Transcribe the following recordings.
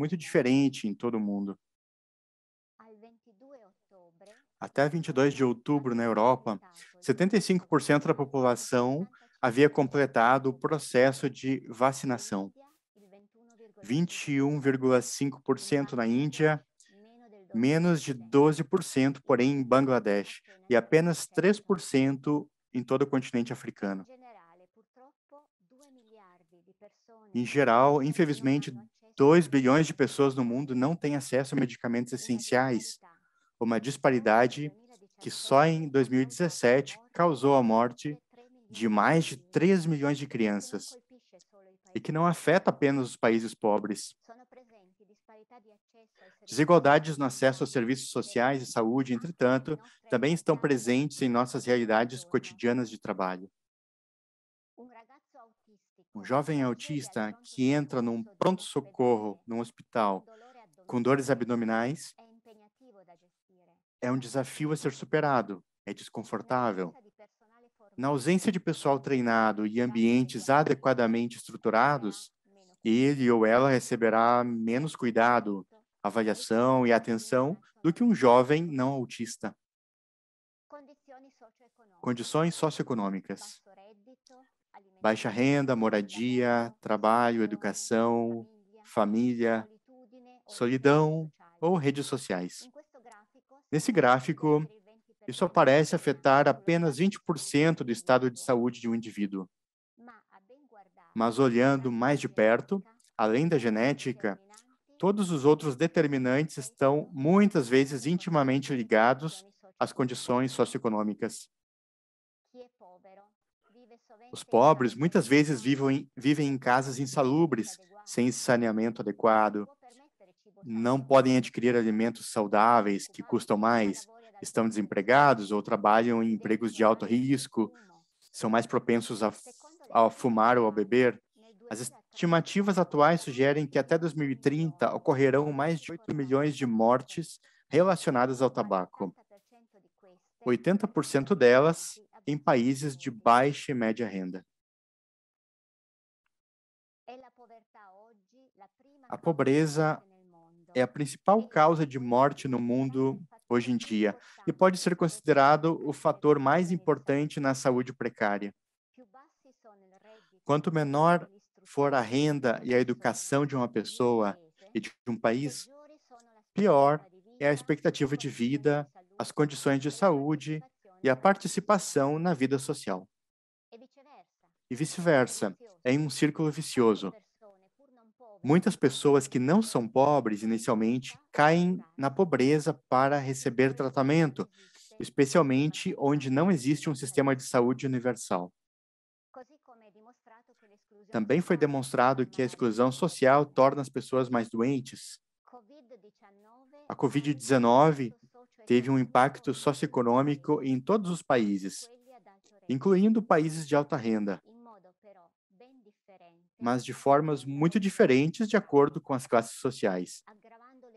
muito diferente em todo o mundo. Até 22 de outubro, na Europa, 75% tá, é. da população havia completado o processo de vacinação. 21,5% na Índia, menos de 12%, porém, em Bangladesh, e apenas 3% em todo o continente africano. Em geral, infelizmente, 2 bilhões de pessoas no mundo não têm acesso a medicamentos essenciais, uma disparidade que só em 2017 causou a morte de mais de 3 milhões de crianças e que não afeta apenas os países pobres. Desigualdades no acesso a serviços sociais e saúde, entretanto, também estão presentes em nossas realidades cotidianas de trabalho um jovem autista que entra num pronto-socorro, num hospital, com dores abdominais, é um desafio a ser superado, é desconfortável. Na ausência de pessoal treinado e ambientes adequadamente estruturados, ele ou ela receberá menos cuidado, avaliação e atenção do que um jovem não autista. Condições socioeconômicas, baixa renda, moradia, trabalho, educação, família, solidão ou redes sociais. Nesse gráfico, isso parece afetar apenas 20% do estado de saúde de um indivíduo. Mas olhando mais de perto, além da genética, todos os outros determinantes estão muitas vezes intimamente ligados às condições socioeconômicas. Os pobres muitas vezes vivem, vivem em casas insalubres, sem saneamento adequado. Não podem adquirir alimentos saudáveis que custam mais, estão desempregados ou trabalham em empregos de alto risco, são mais propensos a, a fumar ou a beber. As estimativas atuais sugerem que até 2030 ocorrerão mais de 8 milhões de mortes relacionadas ao tabaco. 80% delas em países de baixa e média renda. É a pobreza é a principal causa de morte no mundo hoje em dia e pode ser é considerado o fator mais importante na saúde precária. Quanto menor for a renda e a educação de uma pessoa e de um país, pior é a expectativa de vida, as condições de saúde e a participação na vida social. E vice-versa, é um círculo vicioso. Muitas pessoas que não são pobres inicialmente caem na pobreza para receber tratamento, especialmente onde não existe um sistema de saúde universal. Também foi demonstrado que a exclusão social torna as pessoas mais doentes. A Covid-19 teve um impacto socioeconômico em todos os países, incluindo países de alta renda, mas de formas muito diferentes de acordo com as classes sociais,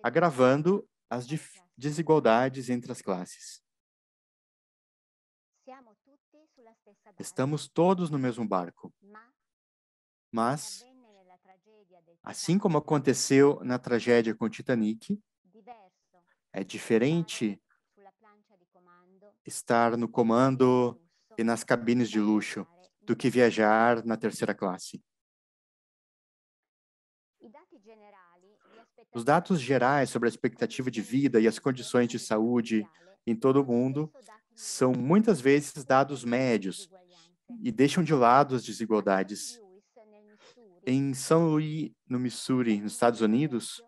agravando as desigualdades entre as classes. Estamos todos no mesmo barco. Mas, assim como aconteceu na tragédia com o Titanic, é diferente estar no comando e nas cabines de luxo do que viajar na terceira classe. Os dados gerais sobre a expectativa de vida e as condições de saúde em todo o mundo são muitas vezes dados médios e deixam de lado as desigualdades. Em São Luís, no Missouri, nos Estados Unidos,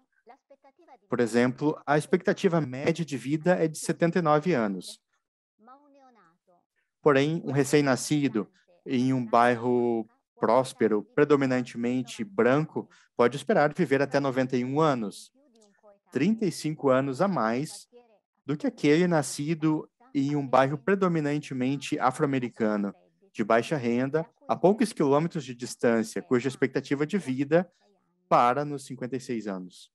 por exemplo, a expectativa média de vida é de 79 anos. Porém, um recém-nascido em um bairro próspero, predominantemente branco, pode esperar viver até 91 anos, 35 anos a mais do que aquele nascido em um bairro predominantemente afro-americano, de baixa renda, a poucos quilômetros de distância, cuja expectativa de vida para nos 56 anos.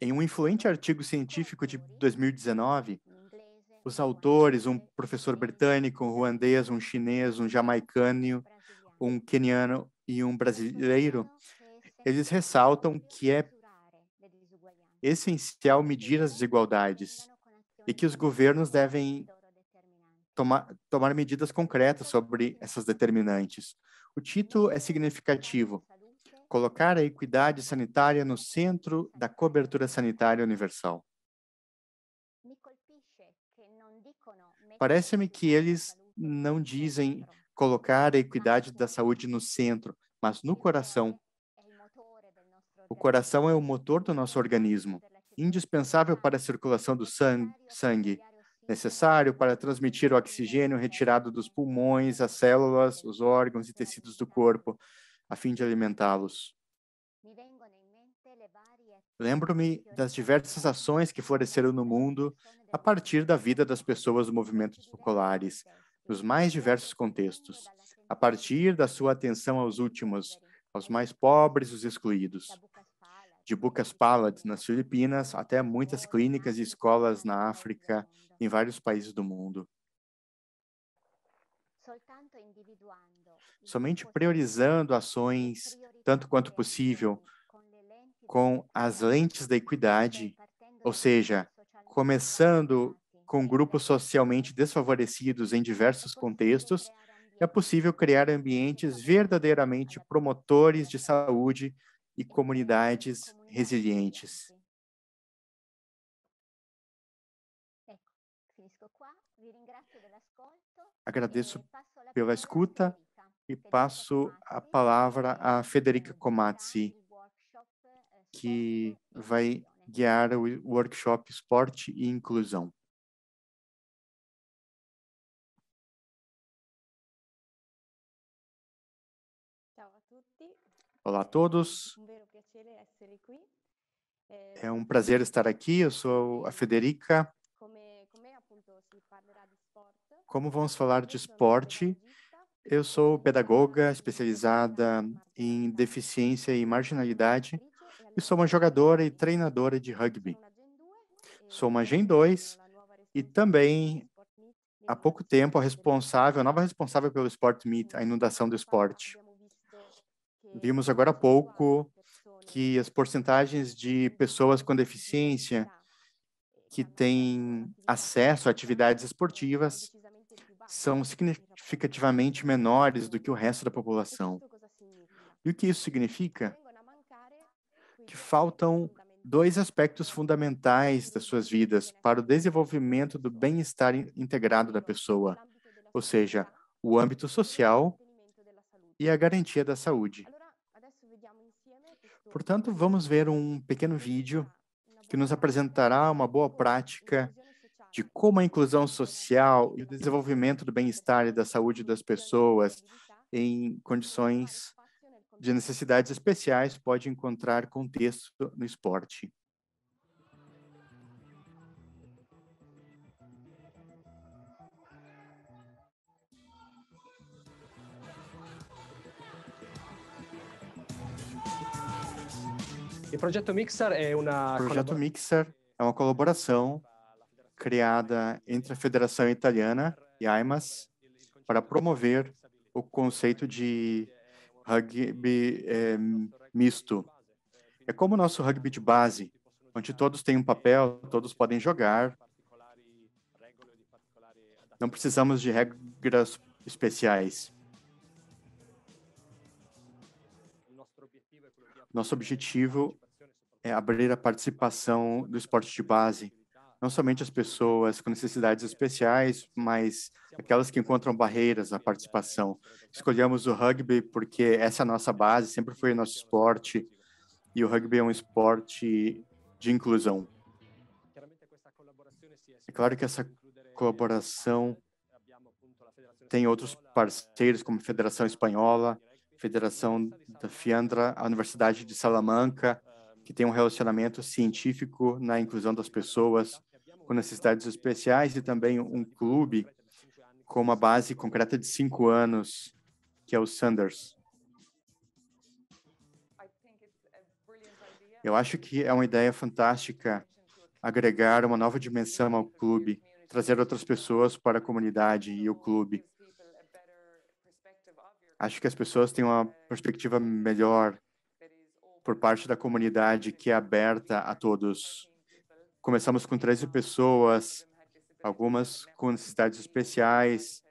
Em um influente artigo científico de 2019, é os autores, um professor britânico, um ruandês, é um chinês, um jamaicano, um queniano e um brasileiro, eles ressaltam que é, é essencial medir as desigualdades e que os governos devem tomar, tomar medidas concretas sobre essas determinantes. O título é significativo, colocar a equidade sanitária no centro da cobertura sanitária universal. Parece-me que eles não dizem colocar a equidade da saúde no centro, mas no coração. O coração é o motor do nosso organismo, indispensável para a circulação do sangue, necessário para transmitir o oxigênio retirado dos pulmões, as células, os órgãos e tecidos do corpo, a fim de alimentá-los. Assim Lembro-me das diversas ações que floresceram no mundo a partir da vida das pessoas do movimento populares, nos mais diversos contextos, a partir da sua atenção aos últimos, aos mais pobres, os excluídos. De Bucas Palad, nas Filipinas, até muitas clínicas e escolas na África, em vários países do mundo somente priorizando ações, tanto quanto possível, com as lentes da equidade, ou seja, começando com grupos socialmente desfavorecidos em diversos contextos, é possível criar ambientes verdadeiramente promotores de saúde e comunidades resilientes. Agradeço pela escuta e passo a palavra a Federica Comazzi, é que vai é guiar o workshop Esporte e Inclusão. Olá a todos. É um ehm, prazer estar aqui. Eu sou a Federica. Como vamos eh, falar de esporte, eu sou pedagoga especializada em deficiência e marginalidade e sou uma jogadora e treinadora de rugby. Sou uma Gen 2 e também há pouco tempo a responsável, a nova responsável pelo Sport Meet, a inundação do esporte. Vimos agora há pouco que as porcentagens de pessoas com deficiência que têm acesso a atividades esportivas são significativamente menores do que o resto da população. E o que isso significa? Que faltam dois aspectos fundamentais das suas vidas para o desenvolvimento do bem-estar integrado da pessoa, ou seja, o âmbito social e a garantia da saúde. Portanto, vamos ver um pequeno vídeo que nos apresentará uma boa prática de como a inclusão social e o desenvolvimento do bem-estar e da saúde das pessoas em condições de necessidades especiais pode encontrar contexto no esporte. O Projeto Mixer é uma Projeto Mixer é uma colaboração criada entre a Federação Italiana e a IMAS para promover o conceito de rugby é, misto. É como o nosso rugby de base, onde todos têm um papel, todos podem jogar. Não precisamos de regras especiais. Nosso objetivo é abrir a participação do esporte de base não somente as pessoas com necessidades especiais, mas aquelas que encontram barreiras à participação. Escolhemos o rugby porque essa é a nossa base, sempre foi o nosso esporte, e o rugby é um esporte de inclusão. É claro que essa colaboração tem outros parceiros, como a Federação Espanhola, Federação da Fiandra, a Universidade de Salamanca, que tem um relacionamento científico na inclusão das pessoas com necessidades especiais e também um clube com uma base concreta de cinco anos, que é o Sanders. Eu acho que é uma ideia fantástica agregar uma nova dimensão ao clube, trazer outras pessoas para a comunidade e o clube. Acho que as pessoas têm uma perspectiva melhor por parte da comunidade que é aberta a todos. Começamos com 13 pessoas, algumas com necessidades especiais,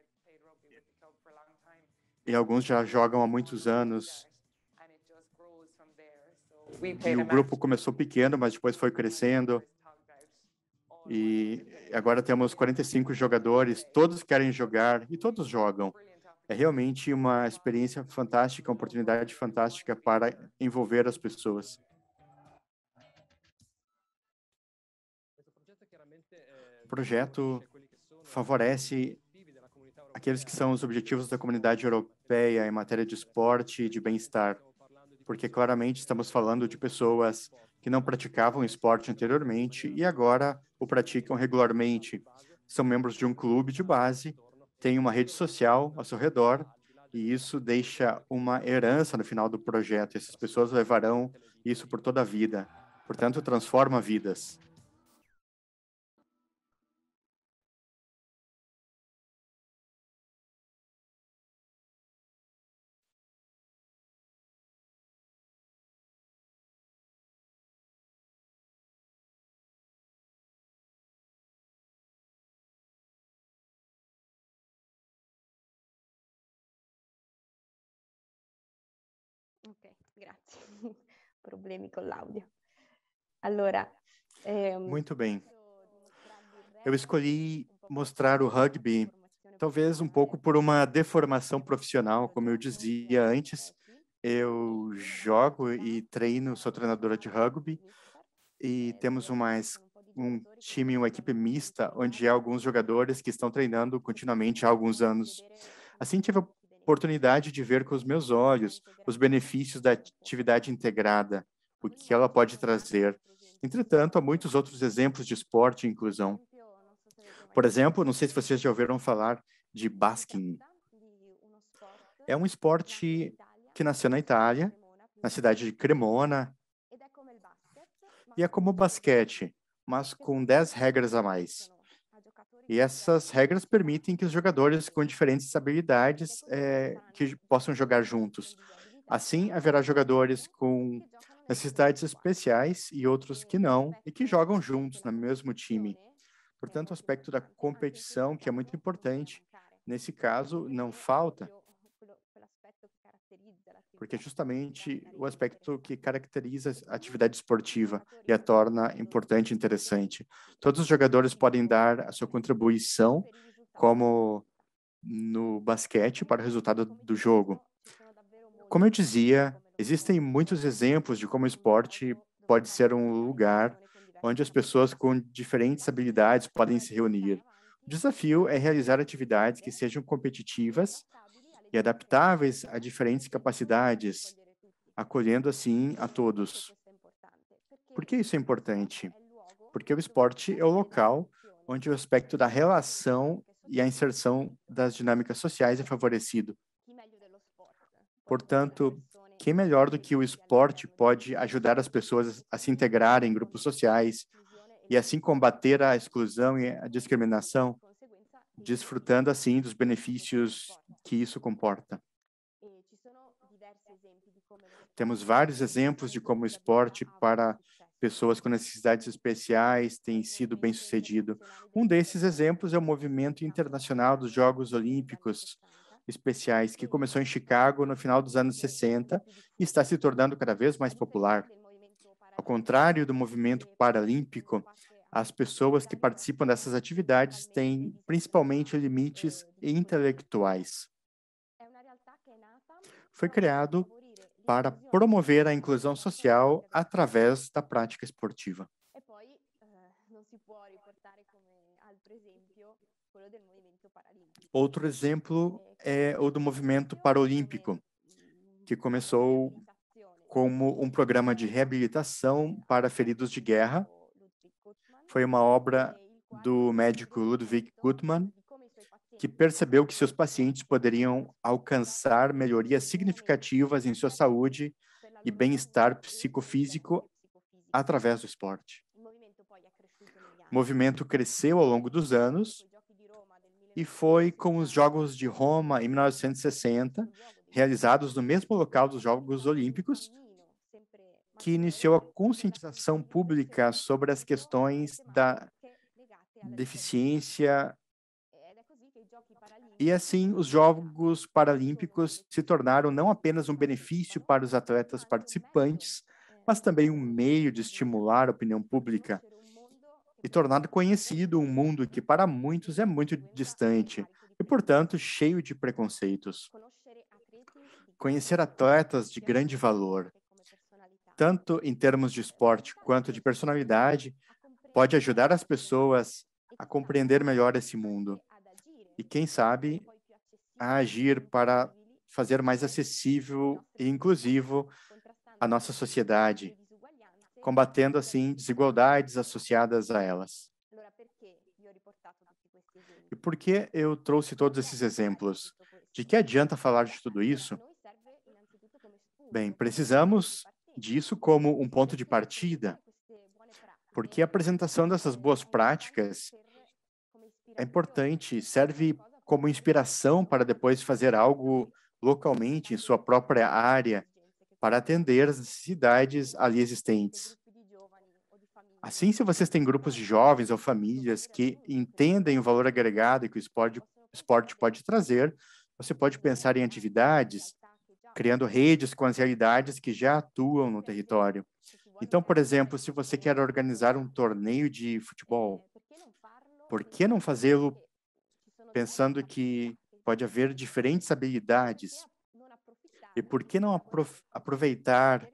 e alguns já jogam há muitos anos. E o grupo começou pequeno, mas depois foi crescendo. E agora temos 45 jogadores, todos querem jogar e todos jogam é realmente uma experiência fantástica, uma oportunidade fantástica para envolver as pessoas. O projeto eh, né, favorece é aqueles que são os né, objetivos da comunidade é europeia em matéria de esporte e de bem-estar, porque claramente estamos falando de pessoas que não praticavam esporte né, anteriormente e agora o praticam regularmente. São membros de um clube de base tem uma rede social ao seu redor e isso deixa uma herança no final do projeto. Essas pessoas levarão isso por toda a vida. Portanto, transforma vidas. problemi con l'audio. Allora... Ehm... Muito bem. Eu escolhi mostrar o rugby, talvez um pouco por uma deformação profissional, como eu dizia antes. Eu jogo e treino, sou treinadora de rugby e temos uma um time, uma equipe mista, onde há alguns jogadores que estão treinando continuamente há alguns anos. Assim, tive a oportunidade de ver com os meus olhos os benefícios da atividade integrada, o que ela pode trazer. Entretanto, há muitos outros exemplos de esporte e inclusão. Por exemplo, não sei se vocês já ouviram falar de basking. É um esporte que nasceu na Itália, na cidade de Cremona, e é como o basquete, mas com 10 regras a mais. E essas regras permitem que os jogadores com diferentes habilidades é, que possam jogar juntos. Assim, haverá jogadores com necessidades especiais e outros que não, e que jogam juntos no mesmo time. Portanto, o aspecto da competição, que é muito importante, nesse caso, não falta, porque é justamente o aspecto que caracteriza a atividade esportiva e a torna importante e interessante. Todos os jogadores podem dar a sua contribuição, como no basquete, para o resultado do jogo. Como eu dizia, existem muitos exemplos de como o esporte pode ser um lugar onde as pessoas com diferentes habilidades podem se reunir. O desafio é realizar atividades que sejam competitivas e adaptáveis a diferentes capacidades, acolhendo assim a todos. Por que isso é importante? Porque o esporte é o local onde o aspecto da relação e a inserção das dinâmicas sociais é favorecido. Portanto, quem melhor do que o esporte pode ajudar as pessoas a se integrarem em grupos sociais e assim combater a exclusão e a discriminação? desfrutando assim dos benefícios que isso comporta. Temos vários exemplos de como o esporte para pessoas com necessidades especiais tem sido bem sucedido. Um desses exemplos é o movimento internacional dos Jogos Olímpicos Especiais, que começou em Chicago no final dos anos 60 e está se tornando cada vez mais popular. Ao contrário do movimento paralímpico, as pessoas que participam dessas atividades têm principalmente limites intelectuais. Foi criado para promover a inclusão social através da prática esportiva. Eh, Outro exemplo eh, é o do movimento paralímpico, que começou como um programa de reabilitação para feridos de guerra foi uma obra do médico Ludwig Gutmann, que percebeu que seus pacientes poderiam alcançar melhorias significativas em sua saúde e bem-estar psicofísico através do esporte. O movimento cresceu ao longo dos anos e foi com os Jogos de Roma em 1960, realizados no mesmo local dos Jogos Olímpicos, que iniciou a conscientização pública sobre as questões da deficiência e assim, os Jogos Paralímpicos se tornaram não apenas um benefício para os atletas participantes, mas também um meio de estimular a opinião pública e tornar conhecido um mundo que para muitos é muito distante e, portanto, cheio de preconceitos. Conhecer atletas de grande valor, tanto em termos de esporte quanto de personalidade, pode ajudar as pessoas a compreender melhor esse mundo e, quem sabe, a agir para fazer mais acessível e inclusivo a nossa sociedade, combatendo assim desigualdades associadas a elas. E por que eu trouxe todos esses exemplos? De que adianta falar de tudo isso? Bem, precisamos disso como um ponto de partida, porque a apresentação dessas boas práticas é importante, serve como inspiração para depois fazer algo localmente em sua própria área para atender as necessidades ali existentes. Assim, se vocês têm grupos de jovens ou famílias que entendem o valor agregado que o esporte, esporte pode trazer, você pode pensar em atividades criando redes com as realidades que já atuam no território. Então, por exemplo, se você quer organizar um torneio de futebol, por que não fazê-lo pensando que pode haver diferentes habilidades? E por que não aproveitar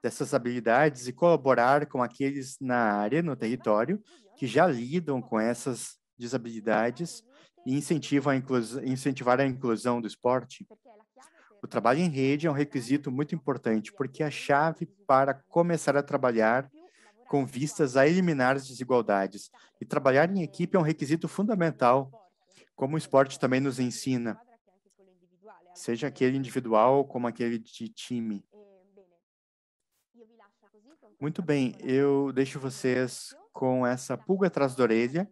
dessas habilidades e colaborar com aqueles na área, no território, que já lidam com essas desabilidades e incentivam a incentivar a inclusão do esporte? O trabalho em rede é um requisito muito importante, porque é a chave para começar a trabalhar com vistas a eliminar as desigualdades. E trabalhar em equipe é um requisito fundamental, como o esporte também nos ensina, seja aquele individual como aquele de time. Muito bem, eu deixo vocês com essa pulga atrás da orelha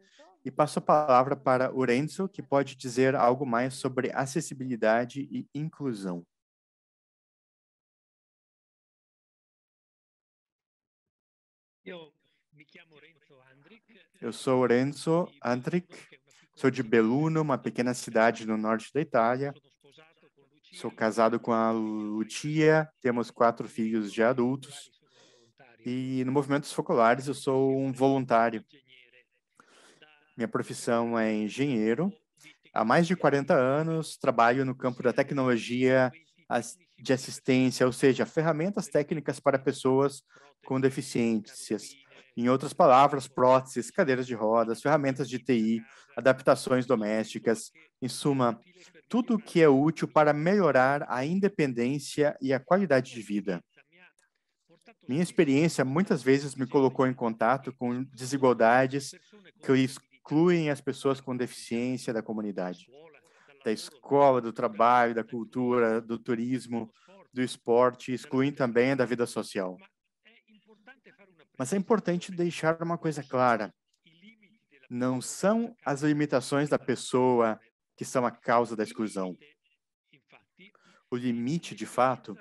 e passo a palavra para Renzo, que pode dizer algo mais sobre acessibilidade e inclusão. Eu sou o Renzo Andric. sou Renzo Andric, sou de Belluno, uma pequena cidade no norte da Itália. Sou casado com a Lucia, temos quatro filhos de adultos. E no Movimentos Focolares eu sou um voluntário minha profissão é engenheiro. Há mais de 40 anos trabalho no campo da tecnologia de assistência, ou seja, ferramentas técnicas para pessoas com deficiências. Em outras palavras, próteses, cadeiras de rodas, ferramentas de TI, adaptações domésticas, em suma, tudo o que é útil para melhorar a independência e a qualidade de vida. Minha experiência muitas vezes me colocou em contato com desigualdades que eu excluem as pessoas com deficiência da comunidade, da escola, do trabalho, da cultura, do turismo, do esporte, excluem também da vida social. Mas é importante deixar uma coisa clara: não são as limitações da pessoa que são a causa da exclusão. O limite, de fato,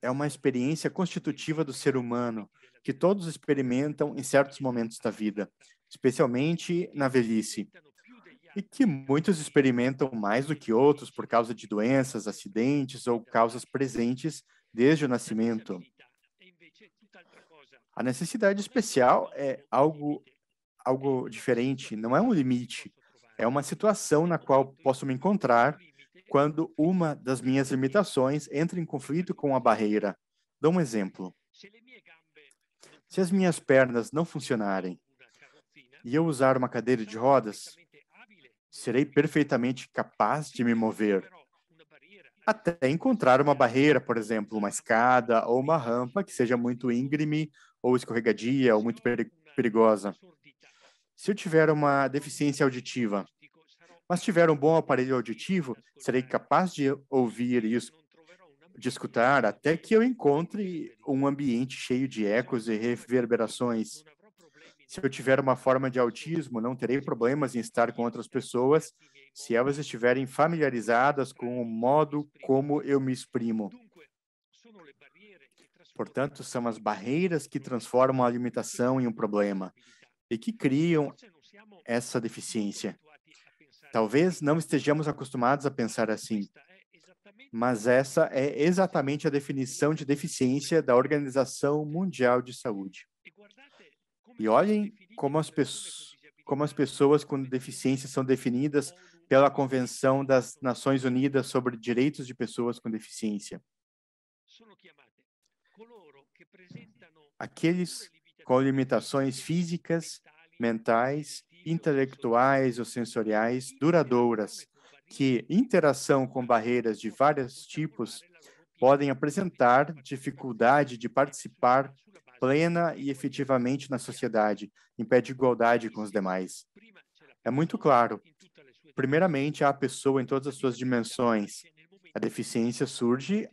é uma experiência constitutiva do ser humano que todos experimentam em certos momentos da vida especialmente na velhice, e que muitos experimentam mais do que outros por causa de doenças, acidentes ou causas presentes desde o nascimento. A necessidade especial é algo algo diferente, não é um limite, é uma situação na qual posso me encontrar quando uma das minhas limitações entra em conflito com a barreira. Dou um exemplo. Se as minhas pernas não funcionarem, e eu usar uma cadeira de rodas, serei perfeitamente capaz de me mover, até encontrar uma barreira, por exemplo, uma escada ou uma rampa que seja muito íngreme ou escorregadia ou muito perigosa. Se eu tiver uma deficiência auditiva, mas tiver um bom aparelho auditivo, serei capaz de ouvir isso, de escutar, até que eu encontre um ambiente cheio de ecos e reverberações. Se eu tiver uma forma de autismo, não terei problemas em estar com outras pessoas se elas estiverem familiarizadas com o modo como eu me exprimo. Portanto, são as barreiras que transformam a limitação em um problema e que criam essa deficiência. Talvez não estejamos acostumados a pensar assim, mas essa é exatamente a definição de deficiência da Organização Mundial de Saúde. E olhem como as, pessoas, como as pessoas com deficiência são definidas pela Convenção das Nações Unidas sobre Direitos de Pessoas com Deficiência. Aqueles com limitações físicas, mentais, intelectuais ou sensoriais duradouras, que interação com barreiras de vários tipos podem apresentar dificuldade de participar plena e efetivamente na sociedade, em pé de igualdade com os demais. É muito claro. Primeiramente, há a pessoa em todas as suas dimensões. A deficiência surge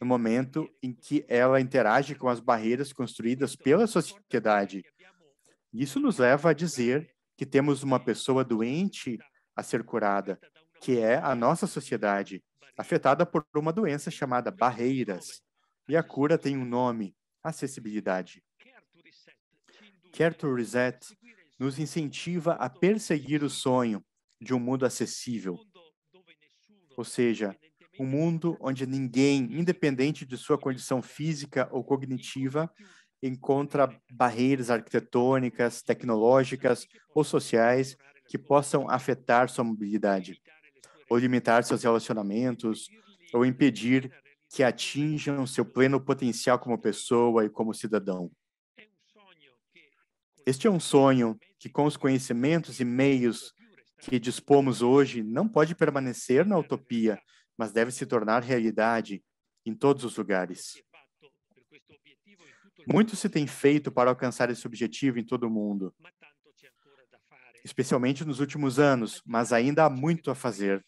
no momento em que ela interage com as barreiras construídas pela sociedade. Isso nos leva a dizer que temos uma pessoa doente a ser curada, que é a nossa sociedade, afetada por uma doença chamada barreiras. E a cura tem um nome, acessibilidade. Care to Reset nos incentiva a perseguir o sonho de um mundo acessível, ou seja, um mundo onde ninguém, independente de sua condição física ou cognitiva, encontra é barreiras arquitetônicas, tecnológicas ou sociais que possam afetar sua mobilidade, ou limitar seus relacionamentos, ou impedir que atinjam seu pleno potencial como pessoa e como cidadão. Este é um sonho que, com os conhecimentos e meios que dispomos hoje, não pode permanecer na utopia, mas deve se tornar realidade em todos os lugares. Muito se tem feito para alcançar esse objetivo em todo o mundo, especialmente nos últimos anos, mas ainda há muito a fazer.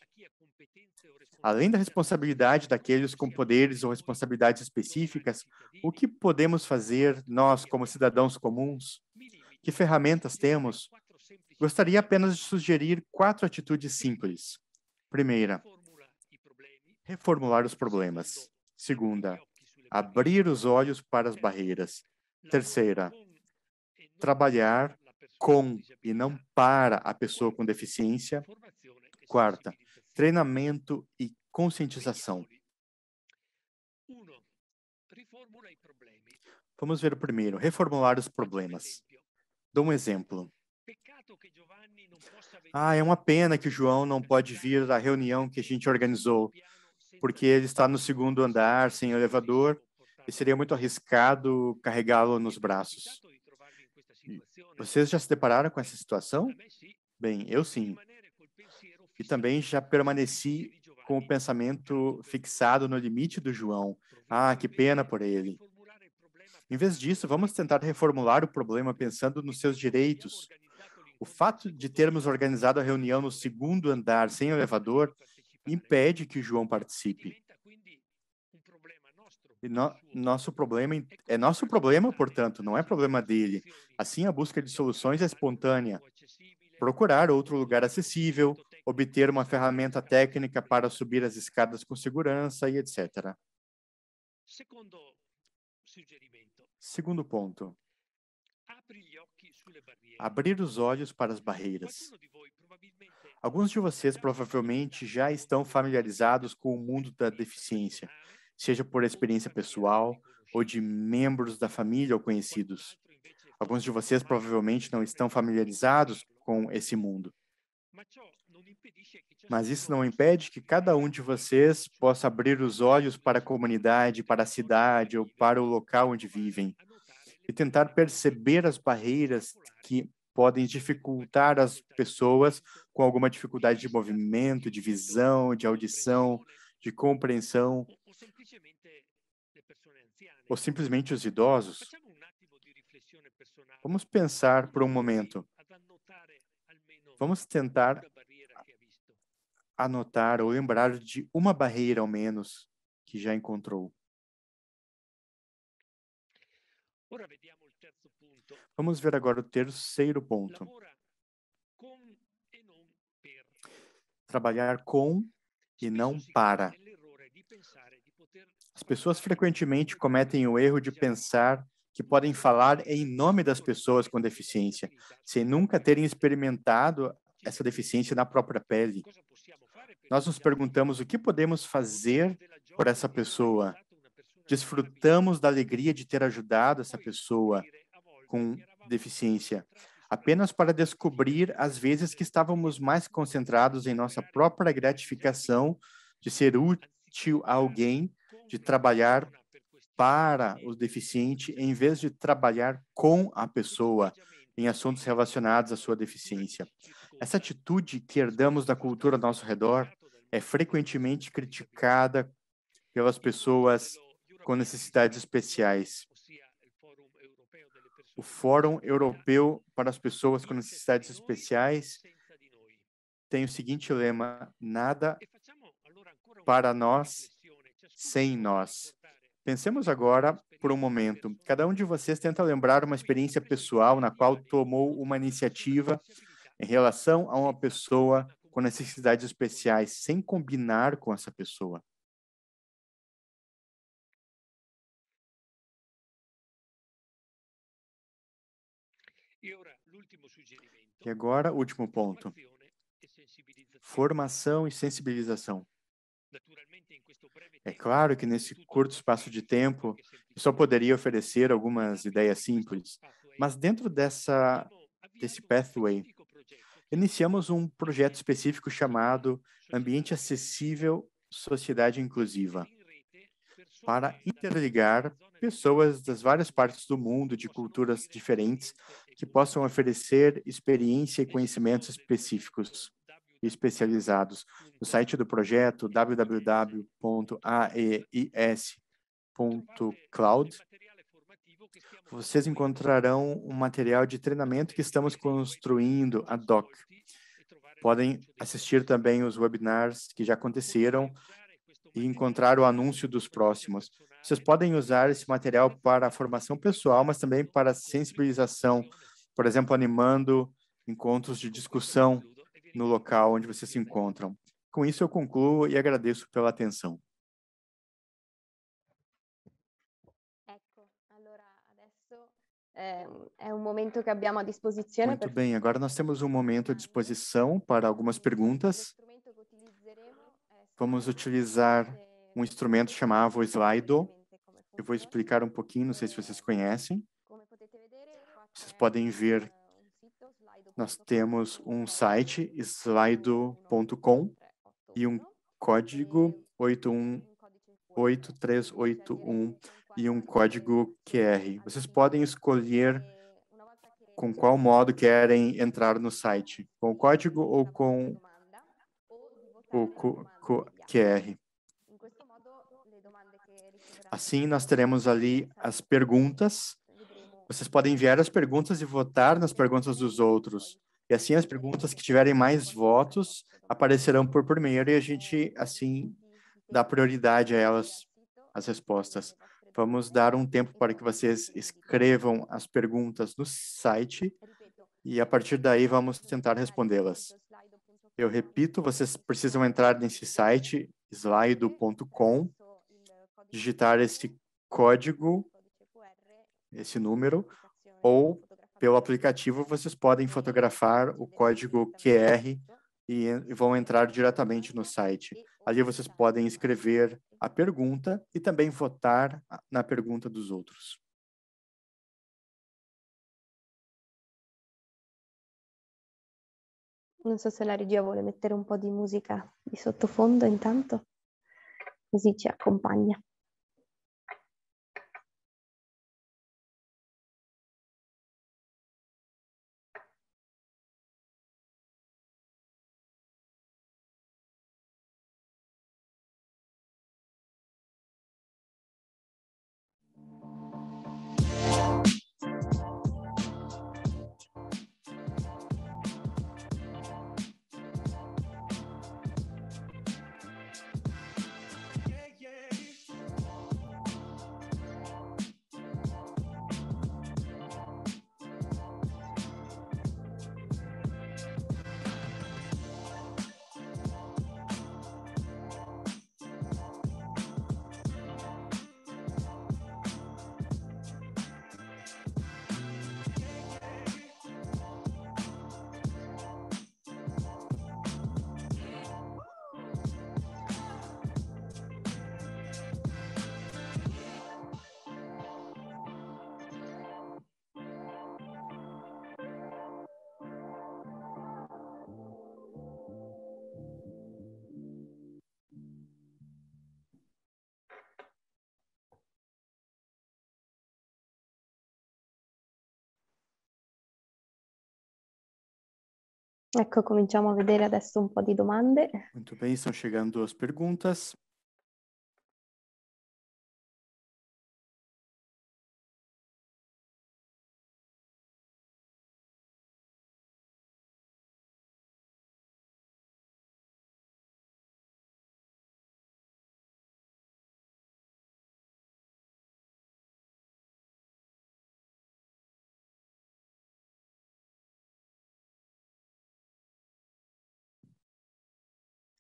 Além da responsabilidade daqueles com poderes ou responsabilidades específicas, o que podemos fazer nós, como cidadãos comuns? Que ferramentas temos? Gostaria apenas de sugerir quatro atitudes simples. Primeira, reformular os problemas. Segunda, abrir os olhos para as barreiras. Terceira, trabalhar com e não para a pessoa com deficiência. Quarta, treinamento e conscientização. Vamos ver o primeiro, reformular os problemas. Dou um exemplo. Ah, é uma pena que o João não pode vir à reunião que a gente organizou, porque ele está no segundo andar, sem elevador, e seria muito arriscado carregá-lo nos braços. Vocês já se depararam com essa situação? Bem, eu sim e também já permaneci com o pensamento fixado no limite do João. Ah, que pena por ele. Em vez disso, vamos tentar reformular o problema pensando nos seus direitos. O fato de termos organizado a reunião no segundo andar sem elevador impede que o João participe. No, nosso problema é nosso problema, portanto, não é problema dele. Assim, a busca de soluções é espontânea. Procurar outro lugar acessível, obter uma ferramenta técnica para subir as escadas com segurança e etc. Segundo ponto. Abrir os olhos para as barreiras. Alguns de vocês provavelmente já estão familiarizados com o mundo da deficiência, seja por experiência pessoal ou de membros da família ou conhecidos. Alguns de vocês provavelmente não estão familiarizados com esse mundo. Mas isso não impede que cada um de vocês possa abrir os olhos para a comunidade, para a cidade ou para o local onde vivem e tentar perceber as barreiras que podem dificultar as pessoas com alguma dificuldade de movimento, de visão, de audição, de compreensão, ou simplesmente os idosos. Vamos pensar por um momento. Vamos tentar anotar ou lembrar de uma barreira ao menos que já encontrou. Vamos ver agora o terceiro ponto. Trabalhar com e não para. As pessoas frequentemente cometem o erro de pensar que podem falar em nome das pessoas com deficiência, sem nunca terem experimentado essa deficiência na própria pele. Nós nos perguntamos o que podemos fazer por essa pessoa. Desfrutamos da alegria de ter ajudado essa pessoa com deficiência, apenas para descobrir, às vezes, que estávamos mais concentrados em nossa própria gratificação de ser útil a alguém, de trabalhar para o deficiente, em vez de trabalhar com a pessoa em assuntos relacionados à sua deficiência. Essa atitude que herdamos da cultura ao nosso redor é frequentemente criticada pelas pessoas com necessidades especiais. O Fórum Europeu para as Pessoas com Necessidades Especiais tem o seguinte lema: nada para nós sem nós. Pensemos agora por um momento. Cada um de vocês tenta lembrar uma experiência pessoal na qual tomou uma iniciativa em relação a uma pessoa com necessidades especiais sem combinar com essa pessoa. E agora, último ponto: formação e sensibilização. É claro que nesse curto espaço de tempo eu só poderia oferecer algumas ideias simples, mas dentro dessa desse pathway iniciamos um projeto específico chamado Ambiente Acessível Sociedade Inclusiva, para interligar pessoas das várias partes do mundo, de culturas diferentes, que possam oferecer experiência e conhecimentos específicos e especializados. No site do projeto www.aeis.cloud vocês encontrarão um material de treinamento que estamos construindo ad hoc. Podem assistir também os webinars que já aconteceram e encontrar o anúncio dos próximos. Vocês podem usar esse material para a formação pessoal, mas também para sensibilização, por exemplo, animando encontros de discussão no local onde vocês se encontram. Com isso, eu concluo e agradeço pela atenção. É, é, um momento que abbiamo a disposição. Muito bem, agora nós temos um momento à disposição para algumas perguntas. Vamos utilizar um instrumento chamado Slido. Eu vou explicar um pouquinho, não sei se vocês conhecem. Vocês podem ver, nós temos um site, slido.com, e um código 818381 e um código QR. Vocês podem escolher com qual modo querem entrar no site, com o código ou com o QR. Assim, nós teremos ali as perguntas. Vocês podem enviar as perguntas e votar nas perguntas dos outros. E assim, as perguntas que tiverem mais votos aparecerão por primeiro e a gente, assim, dá prioridade a elas, as respostas. Vamos dar um tempo para que vocês escrevam as perguntas no site e a partir daí vamos tentar respondê-las. Eu repito, vocês precisam entrar nesse site slido.com, digitar esse código, esse número, ou pelo aplicativo vocês podem fotografar o código QR e vão entrar diretamente no site. Ali vocês podem escrever a pergunta e também votar na pergunta dos outros. não sei se a regia vuole mettere um po' di musica di sottofondo intanto, così ci accompagna. Ecco, cominciamo a vedere adesso un po' di domande. Molto bene, penso, chegando le domande.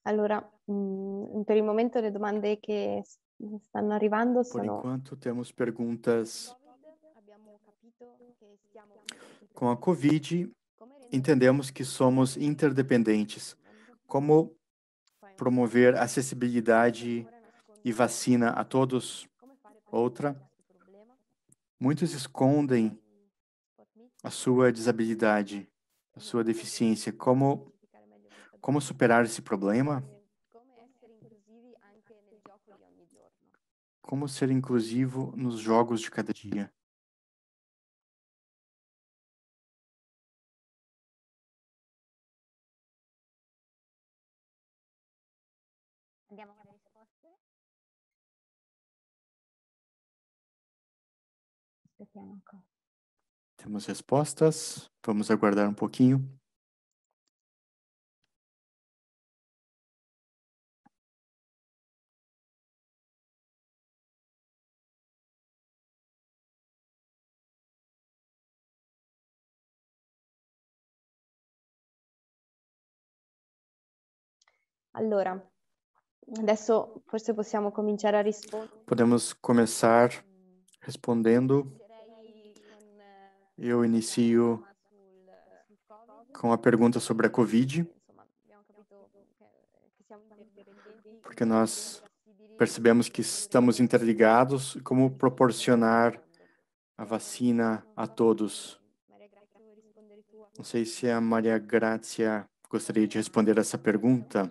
Allora, mh, mm, per il momento le domande che stanno arrivando sono... Por enquanto temos perguntas... Com a Covid, entendemos que somos interdependentes. Como promover acessibilidade e vacina a todos? Outra, muitos escondem a sua desabilidade, a sua deficiência. Como como superar esse problema? Como ser inclusivo nos jogos de cada dia? Temos respostas. Vamos aguardar um pouquinho. Allora, adesso forse possiamo cominciare a rispondere. Podemos começar respondendo. Eu inicio com a pergunta sobre a Covid, porque nós percebemos que estamos interligados como proporcionar a vacina a todos. Não sei se a Maria Grazia gostaria de responder essa pergunta.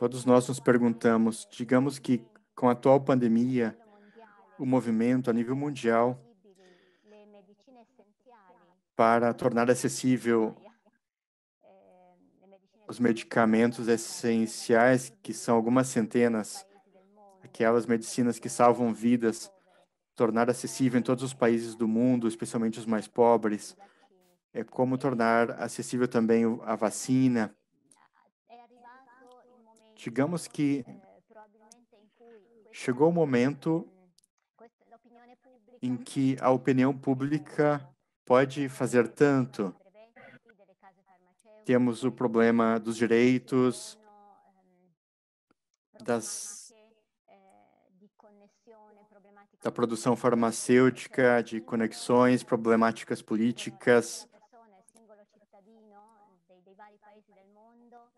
Todos nós nos perguntamos, digamos que com a atual pandemia, o movimento a nível mundial para tornar acessível os medicamentos essenciais, que são algumas centenas, aquelas medicinas que salvam vidas, tornar acessível em todos os países do mundo, especialmente os mais pobres, é como tornar acessível também a vacina, Digamos é, que chegou o momento né? é em que a opinião pública pode fazer tanto. Temos o problema dos direitos, das, eh, né? da produção farmacêutica, de conexões, problemáticas políticas.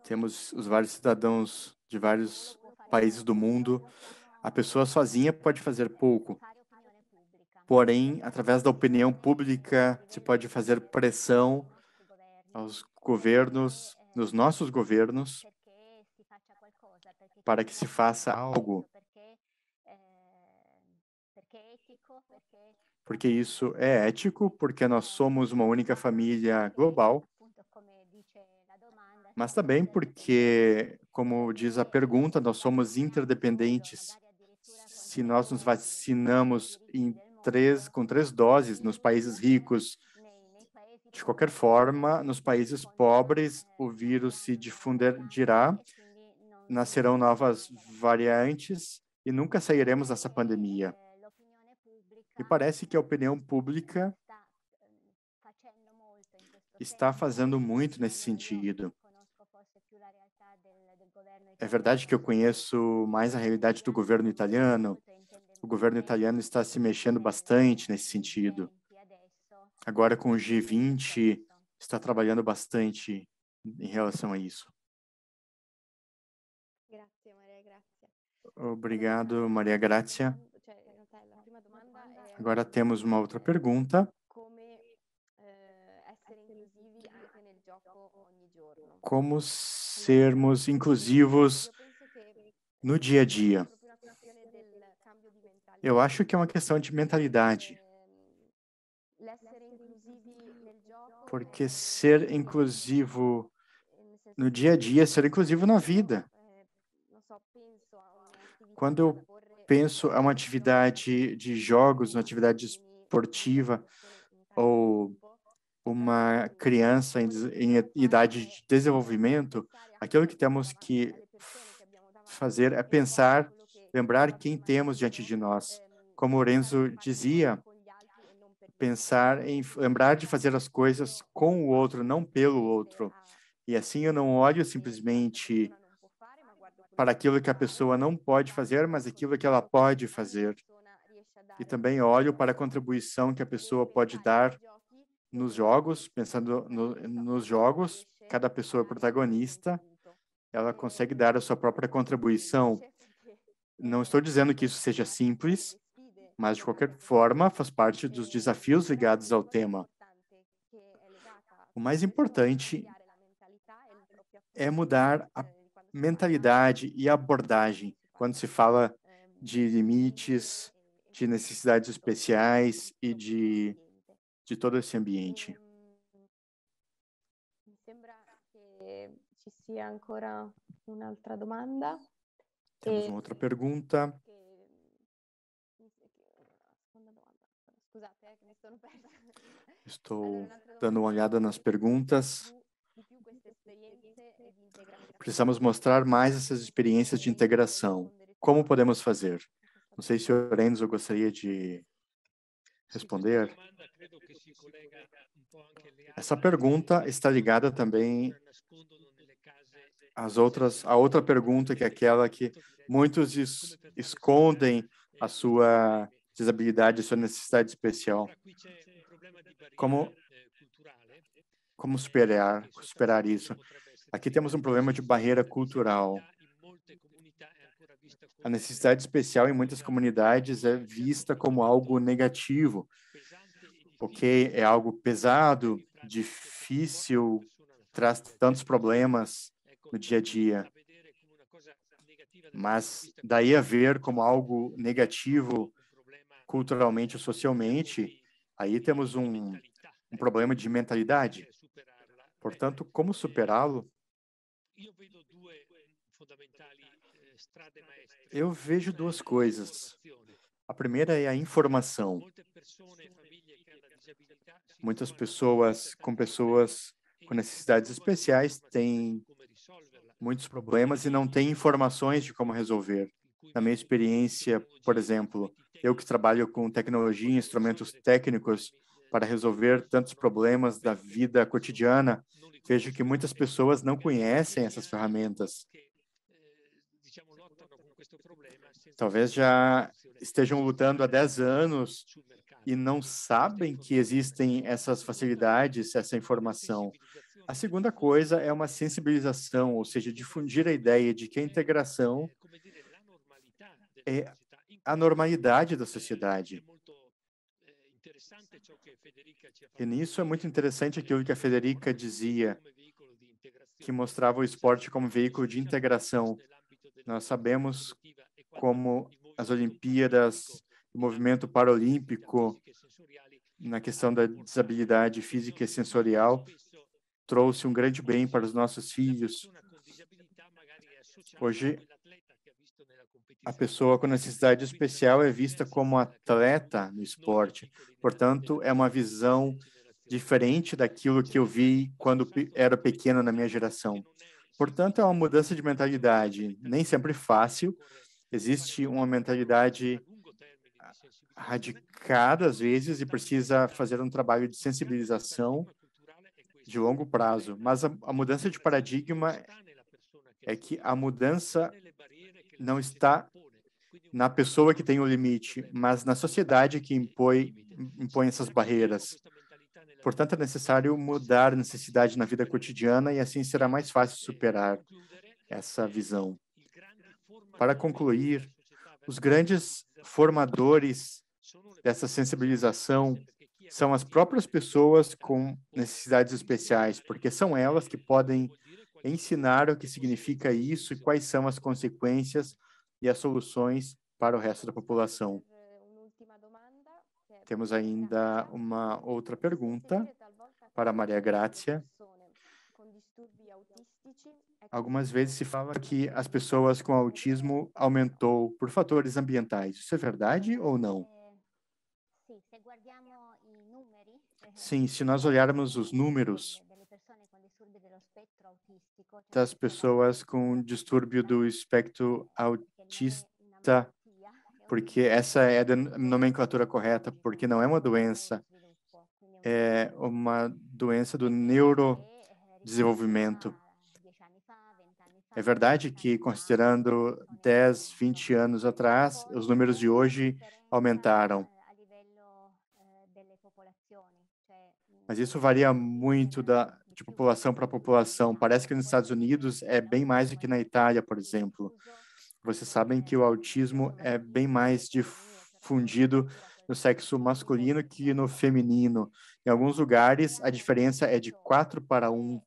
temos os vários cidadãos de vários países do mundo. A pessoa sozinha pode fazer pouco, porém, através da opinião pública, se pode fazer pressão aos governos, nos nossos governos, para que se faça algo. Porque isso é ético, porque nós somos uma única família global mas também porque, como diz a pergunta, nós somos interdependentes. Se nós nos vacinamos em três, com três doses nos países ricos, de qualquer forma, nos países pobres, o vírus se difundirá, nascerão novas variantes e nunca sairemos dessa pandemia. E parece que a opinião pública está fazendo muito nesse sentido. É verdade que eu conheço mais a realidade do governo italiano. O governo italiano está se mexendo bastante nesse sentido. Agora, com o G20, está trabalhando bastante em relação a isso. Obrigado, Maria Grazia. Agora temos uma outra pergunta. como sermos inclusivos no dia a dia. Eu acho que é uma questão de mentalidade. Porque ser inclusivo no dia a dia, ser inclusivo na vida. Quando eu penso a uma atividade de jogos, uma atividade esportiva ou uma criança em, em idade de desenvolvimento, aquilo que temos que fazer é pensar, lembrar quem temos diante de nós. Como Lorenzo dizia, pensar em lembrar de fazer as coisas com o outro, não pelo outro. E assim eu não olho simplesmente para aquilo que a pessoa não pode fazer, mas aquilo que ela pode fazer. E também olho para a contribuição que a pessoa pode dar nos jogos, pensando no, nos jogos, cada pessoa é protagonista, ela consegue dar a sua própria contribuição. Não estou dizendo que isso seja simples, mas de qualquer forma faz parte dos desafios ligados ao tema. O mais importante é mudar a mentalidade e abordagem quando se fala de limites, de necessidades especiais e de de todo esse ambiente? Me hum, sembra que ci sia ancora un'altra domanda. Temos ehm, uma outra pergunta. Estou eh, dando uma olhada nas perguntas. Precisamos mostrar mais essas experiências de integração. Como podemos fazer? Não sei se o Lorenzo gostaria de responder. Essa pergunta está ligada também às outras, à outra pergunta, que é aquela que muitos es escondem a sua desabilidade, a sua necessidade especial. Como, como superar, superar isso? Aqui temos um problema de barreira cultural. A necessidade especial em muitas comunidades é vista como algo negativo, porque É algo pesado, difícil, traz tantos problemas no dia a dia. Mas daí a ver como algo negativo culturalmente ou socialmente, aí temos um, um problema de mentalidade. Portanto, como superá-lo? Eu vejo duas coisas. A primeira é a informação. Muitas pessoas com pessoas com necessidades especiais têm muitos problemas e não têm informações de como resolver. Na minha experiência, por exemplo, eu que trabalho com tecnologia e instrumentos técnicos para resolver tantos problemas da vida cotidiana, vejo que muitas pessoas não conhecem essas ferramentas talvez já estejam lutando há 10 anos e não sabem que existem essas facilidades, essa informação. A segunda coisa é, é uma sensibilização, ou seja, difundir a é ideia de que a é, integração é a normalidade da sociedade. E nisso é muito interessante aquilo que a Federica dizia, que mostrava o esporte como veículo de integração. Nós sabemos como as Olimpíadas, o movimento paralímpico, na questão da desabilidade física e sensorial, trouxe um grande bem para os nossos filhos. Hoje, a pessoa com necessidade especial é vista como atleta no esporte. Portanto, é uma visão diferente daquilo que eu vi quando era pequena na minha geração. Portanto, é uma mudança de mentalidade nem sempre fácil. Existe uma mentalidade radicada, às vezes, e precisa fazer um trabalho de sensibilização de longo prazo. Mas a, a mudança de paradigma é que a mudança não está na pessoa que tem o limite, mas na sociedade que impõe, impõe essas barreiras. Portanto, é necessário mudar a necessidade na vida cotidiana e assim será mais fácil superar essa visão. Para concluir, os grandes formadores dessa sensibilização são as próprias pessoas com necessidades especiais, porque são elas que podem ensinar o que significa isso e quais são as consequências e as soluções para o resto da população. Temos ainda uma outra pergunta para Maria Grácia. Algumas vezes se fala que as pessoas com autismo aumentou por fatores ambientais. Isso é verdade ou não? Sim, se nós olharmos os números das pessoas com distúrbio do espectro autista porque essa é a nomenclatura correta, porque não é uma doença, é uma doença do neurodesenvolvimento. É verdade que, considerando 10, 20 anos atrás, os números de hoje aumentaram. Mas isso varia muito da, de população para população. Parece que nos Estados Unidos é bem mais do que na Itália, por exemplo. Vocês sabem que o autismo é bem mais difundido no sexo masculino que no feminino. Em alguns lugares, a diferença é de 4 para 1.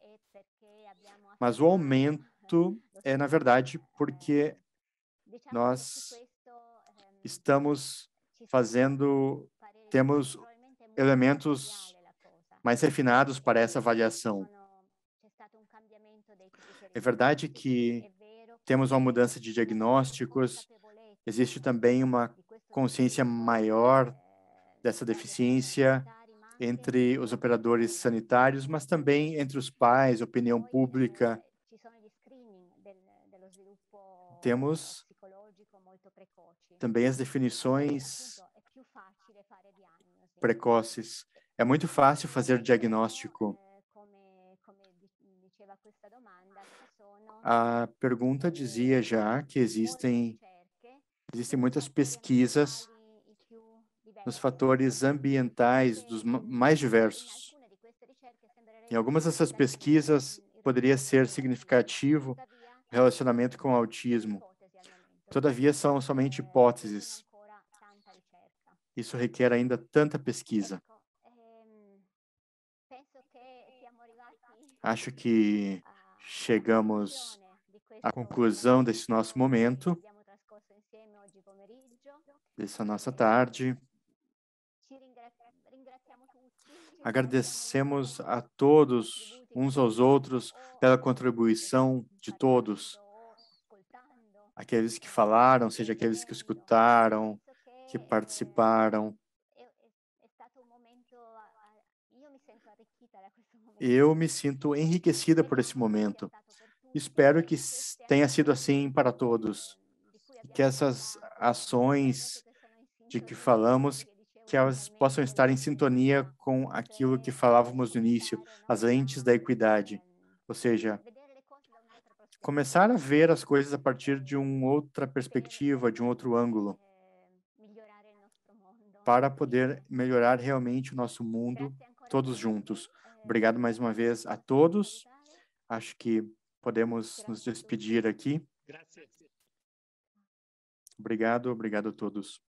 Mas o aumento é, na verdade, porque nós estamos fazendo, temos elementos mais refinados para essa avaliação. É verdade que temos uma mudança de diagnósticos, existe também uma consciência maior dessa deficiência entre os operadores sanitários, mas também entre os pais, opinião pública. Temos também as definições precoces. É muito fácil fazer diagnóstico. A pergunta dizia já que existem, existem muitas pesquisas nos fatores ambientais dos mais diversos. Em algumas dessas pesquisas, poderia ser significativo o relacionamento com o autismo. Todavia, são somente hipóteses. Isso requer ainda tanta pesquisa. Acho que chegamos à conclusão desse nosso momento, dessa nossa tarde. Agradecemos a todos, uns aos outros, pela contribuição de todos. Aqueles que falaram, seja aqueles que escutaram, que participaram. Eu me sinto enriquecida por esse momento. Espero que tenha sido assim para todos. Que essas ações de que falamos, que elas possam estar em sintonia com aquilo que falávamos no início, as lentes da equidade. Ou seja, começar a ver as coisas a partir de uma outra perspectiva, de um outro ângulo, para poder melhorar realmente o nosso mundo todos juntos. Obrigado mais uma vez a todos. Acho que podemos nos despedir aqui. Obrigado, obrigado a todos.